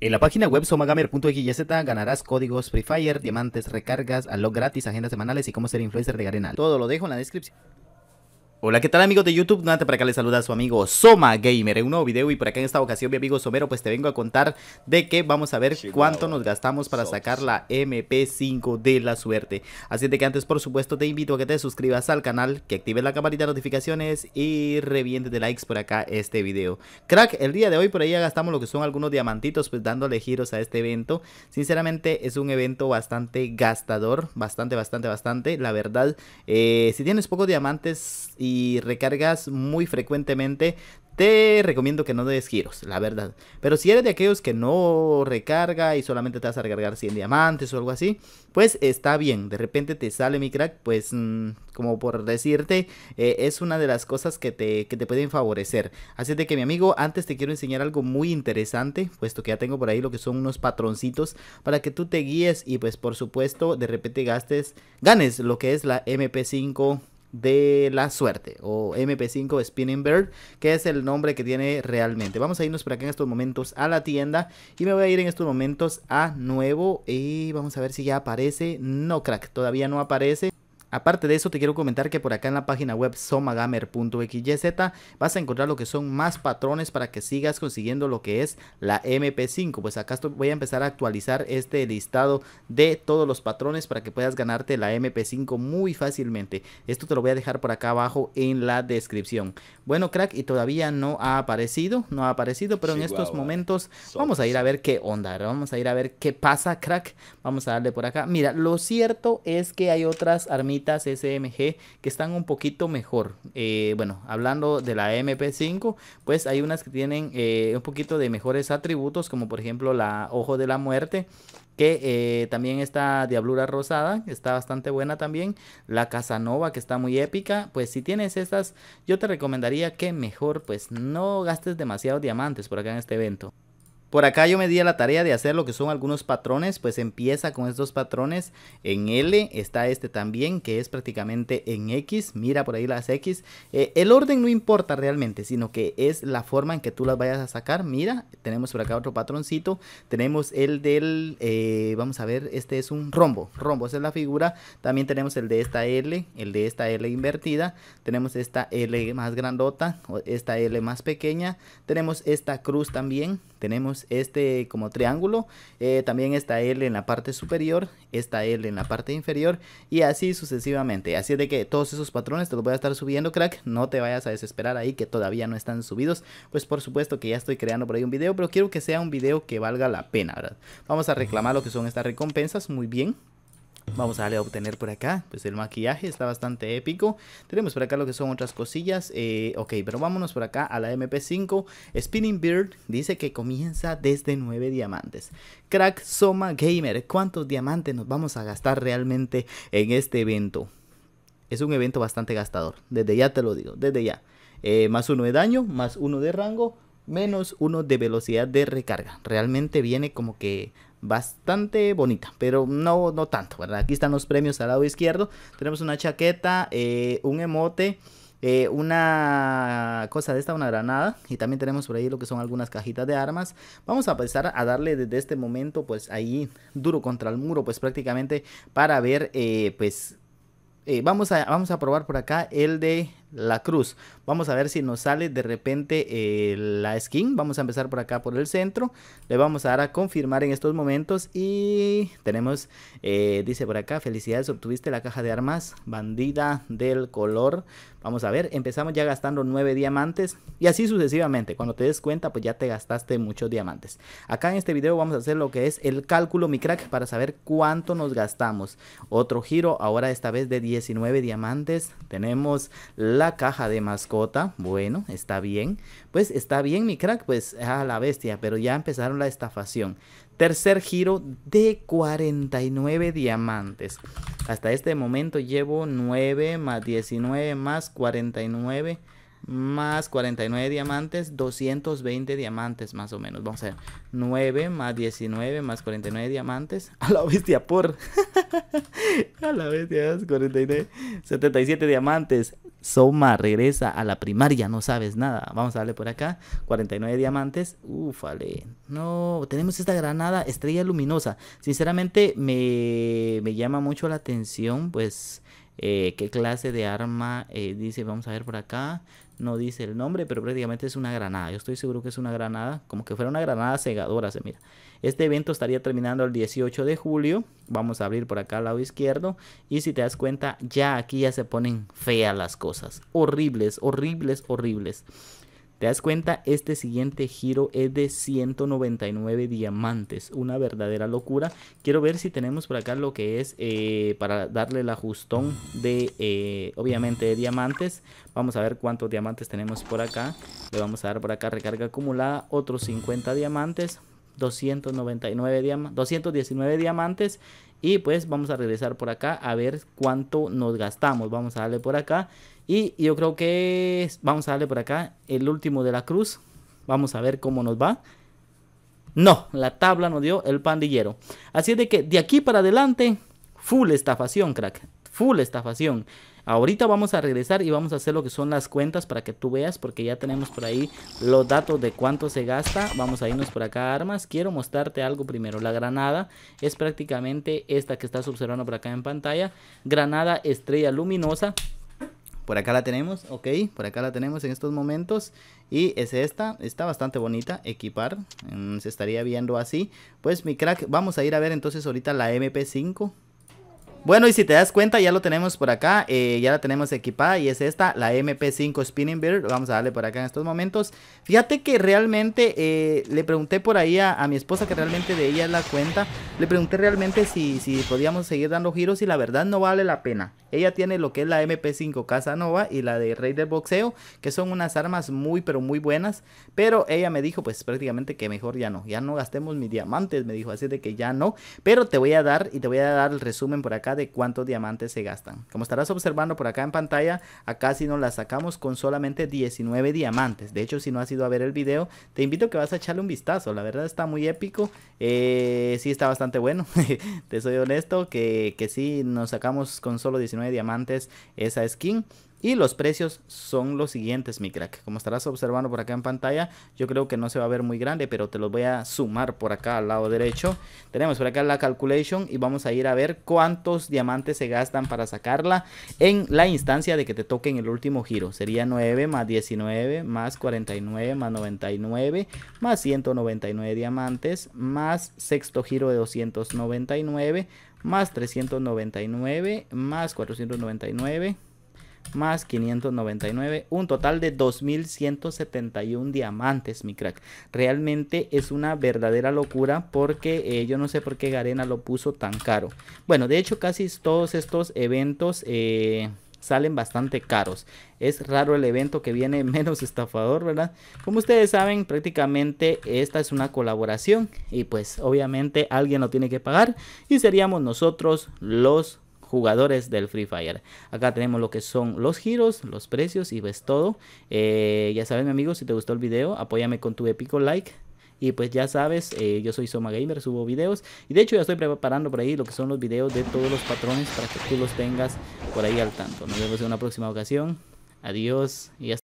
En la página web somagamer.xyz ganarás códigos Free Fire, diamantes, recargas, a gratis, agendas semanales y cómo ser influencer de Garena. Todo lo dejo en la descripción. Hola, ¿qué tal amigos de YouTube? Nante para acá les saluda a su amigo Soma Gamer en un nuevo video y por acá en esta ocasión mi amigo Somero pues te vengo a contar de que vamos a ver cuánto nos gastamos para sacar la MP5 de la suerte. Así de que antes por supuesto te invito a que te suscribas al canal, que actives la campanita de notificaciones y revientes de likes por acá este video. Crack, el día de hoy por ahí ya gastamos lo que son algunos diamantitos pues dándole giros a este evento. Sinceramente es un evento bastante gastador, bastante, bastante, bastante. La verdad, eh, si tienes pocos diamantes y y recargas muy frecuentemente, te recomiendo que no des giros, la verdad. Pero si eres de aquellos que no recarga y solamente te vas a recargar 100 diamantes o algo así, pues está bien. De repente te sale mi crack, pues mm, como por decirte, eh, es una de las cosas que te, que te pueden favorecer. Así de que mi amigo, antes te quiero enseñar algo muy interesante, puesto que ya tengo por ahí lo que son unos patroncitos para que tú te guíes y pues por supuesto de repente gastes, ganes lo que es la MP5 de la suerte o MP5 Spinning Bird, que es el nombre que tiene realmente. Vamos a irnos por acá en estos momentos a la tienda y me voy a ir en estos momentos a nuevo y vamos a ver si ya aparece. No, crack, todavía no aparece. Aparte de eso, te quiero comentar que por acá en la página web somagamer.xyz vas a encontrar lo que son más patrones para que sigas consiguiendo lo que es la MP5. Pues acá voy a empezar a actualizar este listado de todos los patrones para que puedas ganarte la MP5 muy fácilmente. Esto te lo voy a dejar por acá abajo en la descripción. Bueno, crack, y todavía no ha aparecido, no ha aparecido, pero en estos momentos vamos a ir a ver qué onda, vamos a ir a ver qué pasa, crack. Vamos a darle por acá. Mira, lo cierto es que hay otras armillas SMG que están un poquito mejor. Eh, bueno, hablando de la MP5, pues hay unas que tienen eh, un poquito de mejores atributos, como por ejemplo la Ojo de la Muerte, que eh, también está Diablura Rosada, que está bastante buena también, la Casanova que está muy épica, pues si tienes estas, yo te recomendaría que mejor pues no gastes demasiado diamantes por acá en este evento. Por acá yo me di a la tarea de hacer lo que son algunos patrones, pues empieza con estos patrones. En L está este también, que es prácticamente en X, mira por ahí las X. Eh, el orden no importa realmente, sino que es la forma en que tú las vayas a sacar. Mira, tenemos por acá otro patroncito, tenemos el del, eh, vamos a ver, este es un rombo, rombo, es la figura. También tenemos el de esta L, el de esta L invertida, tenemos esta L más grandota, esta L más pequeña, tenemos esta cruz también, tenemos este como triángulo, eh, también está L en la parte superior, está L en la parte inferior y así sucesivamente. Así de que todos esos patrones te los voy a estar subiendo, crack. No te vayas a desesperar ahí que todavía no están subidos. Pues por supuesto que ya estoy creando por ahí un video, pero quiero que sea un video que valga la pena, ¿verdad? Vamos a reclamar lo que son estas recompensas, muy bien. Vamos a darle a obtener por acá, pues el maquillaje está bastante épico. Tenemos por acá lo que son otras cosillas. Eh, ok, pero vámonos por acá a la MP5. Spinning Beard dice que comienza desde 9 diamantes. Crack Soma Gamer, ¿cuántos diamantes nos vamos a gastar realmente en este evento? Es un evento bastante gastador, desde ya te lo digo, desde ya. Eh, más uno de daño, más uno de rango, menos uno de velocidad de recarga. Realmente viene como que bastante bonita, pero no, no tanto, ¿verdad? Aquí están los premios al lado izquierdo. Tenemos una chaqueta, eh, un emote. Eh, una cosa de esta, una granada. Y también tenemos por ahí lo que son algunas cajitas de armas. Vamos a empezar a darle desde este momento, pues ahí duro contra el muro, pues prácticamente para ver, eh, pues... vamos, a, vamos a probar por acá el de la cruz. Vamos a ver si nos sale de repente eh, la skin. Vamos a empezar por acá por el centro. Le vamos a dar a confirmar en estos momentos. Y tenemos, eh, dice por acá, felicidades, obtuviste la caja de armas bandida del color. Vamos a ver, empezamos ya gastando 9 diamantes y así sucesivamente. Cuando te des cuenta, pues ya te gastaste muchos diamantes. Acá en este video vamos a hacer lo que es el cálculo, mi crack, para saber cuánto nos gastamos. Otro giro, ahora esta vez de 19 diamantes. Tenemos la la caja de mascota. Bueno, está bien. Pues está bien, mi crack. Pues a la bestia, pero ya empezaron la estafación. Tercer giro de 49 diamantes. Hasta este momento llevo 9 más 19 más 49 más 49 diamantes, 220 diamantes más o menos. Vamos a ver, 9 más 19 más 49 diamantes. A la bestia, por. a la bestia, 49. 77 diamantes. Soma regresa a la primaria, no sabes nada. Vamos a darle por acá. 49 diamantes. Ufale. No, tenemos esta granada estrella luminosa. Sinceramente me, me llama mucho la atención, pues eh, qué clase de arma eh, dice, vamos a ver por acá, no dice el nombre, pero prácticamente es una granada, yo estoy seguro que es una granada, como que fuera una granada cegadora, se mira. Este evento estaría terminando el 18 de julio, vamos a abrir por acá al lado izquierdo, y si te das cuenta, ya aquí ya se ponen feas las cosas, horribles, horribles, horribles. ¿Te das cuenta? Este siguiente giro es de 199 diamantes. Una verdadera locura. Quiero ver si tenemos por acá lo que es eh, para darle el ajustón de, eh, obviamente, de diamantes. Vamos a ver cuántos diamantes tenemos por acá. Le vamos a dar por acá recarga acumulada. Otros 50 diamantes. 299 diam 219 diamantes. Y pues vamos a regresar por acá a ver cuánto nos gastamos. Vamos a darle por acá. Y yo creo que vamos a darle por acá el último de la cruz. Vamos a ver cómo nos va. No, la tabla nos dio el pandillero. Así es de que de aquí para adelante, full estafación, crack. Full estafación. Ahorita vamos a regresar y vamos a hacer lo que son las cuentas para que tú veas porque ya tenemos por ahí los datos de cuánto se gasta. Vamos a irnos por acá armas. Quiero mostrarte algo primero. La granada es prácticamente esta que estás observando por acá en pantalla. Granada estrella luminosa. Por acá la tenemos, ok, por acá la tenemos en estos momentos y es esta, está bastante bonita, equipar, mm, se estaría viendo así. Pues mi crack, vamos a ir a ver entonces ahorita la MP5, bueno, y si te das cuenta, ya lo tenemos por acá, eh, ya la tenemos equipada y es esta, la MP5 Spinning Bird, vamos a darle por acá en estos momentos. Fíjate que realmente, eh, le pregunté por ahí a, mi esposa, que realmente de ella es la cuenta, le pregunté realmente si, si podíamos seguir dando giros y la verdad no vale la pena. Ella tiene lo que es la MP5 Casanova y la de Rey del Boxeo, que son unas armas muy pero muy buenas, pero ella me dijo pues prácticamente que mejor ya no, ya no gastemos mis diamantes, me dijo, así de que ya no, pero te voy a dar y te voy a dar el resumen por acá de cuántos diamantes se gastan. Como estarás observando por acá en pantalla, acá si nos la sacamos con solamente 19 diamantes. De hecho, si no has ido a ver el video, te invito a que vas a echarle un vistazo. La verdad está muy épico. Eh, sí, está bastante bueno. te soy honesto que, que sí nos sacamos con solo 19 diamantes esa skin. Y los precios son los siguientes, mi crack. Como estarás observando por acá en pantalla, yo creo que no se va a ver muy grande, pero te los voy a sumar por acá al lado derecho. Tenemos por acá la calculation y vamos a ir a ver cuántos diamantes se gastan para sacarla en la instancia de que te toque en el último giro. Sería 9 más 19 más 49 más 99 más 199 diamantes más sexto giro de 299 más 399 más 499 más 599, un total de 2171 diamantes, mi crack. Realmente es una verdadera locura porque eh, yo no sé por qué Garena lo puso tan caro. Bueno, de hecho casi todos estos eventos... Eh, salen bastante caros. Es raro el evento que viene menos estafador, ¿verdad? Como ustedes saben, prácticamente esta es una colaboración y pues obviamente alguien lo tiene que pagar y seríamos nosotros los jugadores del Free Fire. Acá tenemos lo que son los giros, los precios y ves pues todo. Eh, ya sabes, mi amigo, si te gustó el video, apóyame con tu épico like. Y pues ya sabes, eh, yo soy Soma Gamer, subo videos. Y de hecho ya estoy preparando por ahí lo que son los videos de todos los patrones para que tú los tengas por ahí al tanto. Nos vemos en una próxima ocasión. Adiós y hasta